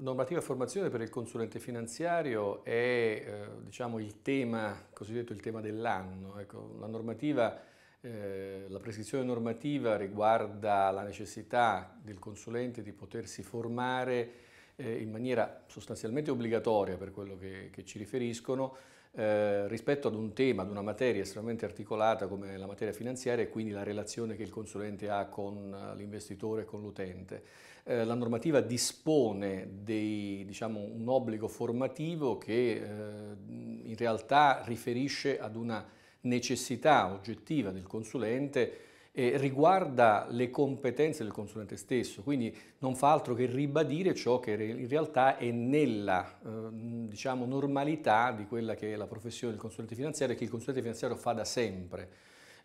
normativa formazione per il consulente finanziario è eh, diciamo, il tema, cosiddetto il tema dell'anno. Ecco, la, eh, la prescrizione normativa riguarda la necessità del consulente di potersi formare eh, in maniera sostanzialmente obbligatoria per quello che, che ci riferiscono eh, rispetto ad un tema, ad una materia estremamente articolata come la materia finanziaria e quindi la relazione che il consulente ha con eh, l'investitore e con l'utente. Eh, la normativa dispone di diciamo, un obbligo formativo che eh, in realtà riferisce ad una necessità oggettiva del consulente eh, riguarda le competenze del consulente stesso, quindi non fa altro che ribadire ciò che in realtà è nella eh, diciamo, normalità di quella che è la professione del consulente finanziario e che il consulente finanziario fa da sempre.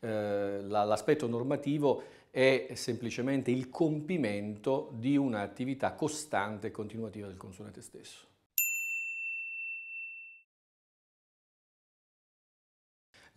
Eh, l'aspetto normativo è semplicemente il compimento di un'attività costante e continuativa del consulente stesso.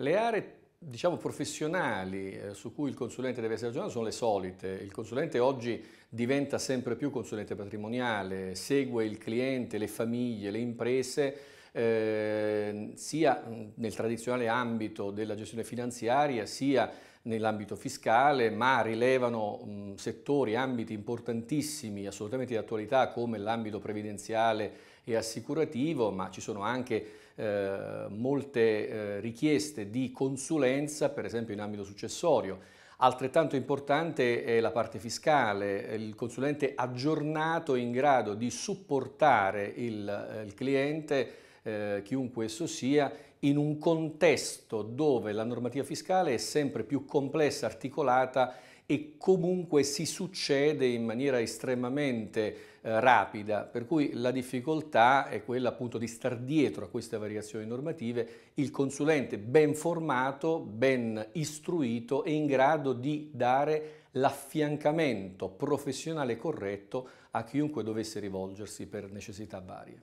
Le aree diciamo, professionali eh, su cui il consulente deve essere aggiornato sono le solite. Il consulente oggi diventa sempre più consulente patrimoniale, segue il cliente, le famiglie, le imprese eh, sia nel tradizionale ambito della gestione finanziaria sia nell'ambito fiscale, ma rilevano mh, settori, ambiti importantissimi, assolutamente di attualità come l'ambito previdenziale e assicurativo, ma ci sono anche eh, molte eh, richieste di consulenza, per esempio in ambito successorio. Altrettanto importante è la parte fiscale, il consulente aggiornato in grado di supportare il, eh, il cliente eh, chiunque esso sia, in un contesto dove la normativa fiscale è sempre più complessa, articolata e comunque si succede in maniera estremamente eh, rapida, per cui la difficoltà è quella appunto di star dietro a queste variazioni normative, il consulente ben formato, ben istruito e in grado di dare l'affiancamento professionale corretto a chiunque dovesse rivolgersi per necessità varie.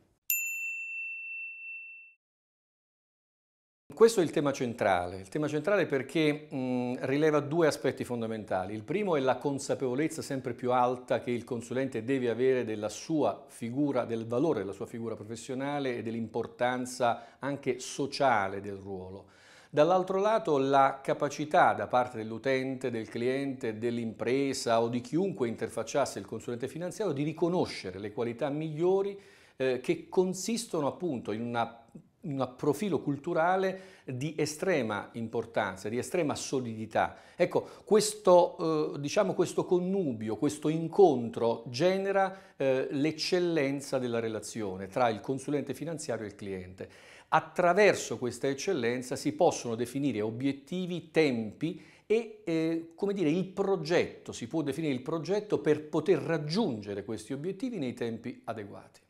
Questo è il tema centrale, il tema centrale perché mh, rileva due aspetti fondamentali. Il primo è la consapevolezza sempre più alta che il consulente deve avere della sua figura, del valore della sua figura professionale e dell'importanza anche sociale del ruolo. Dall'altro lato la capacità da parte dell'utente, del cliente, dell'impresa o di chiunque interfacciasse il consulente finanziario di riconoscere le qualità migliori eh, che consistono appunto in una un profilo culturale di estrema importanza, di estrema solidità. Ecco, questo, eh, diciamo, questo connubio, questo incontro genera eh, l'eccellenza della relazione tra il consulente finanziario e il cliente. Attraverso questa eccellenza si possono definire obiettivi, tempi e eh, come dire, il progetto, si può definire il progetto per poter raggiungere questi obiettivi nei tempi adeguati.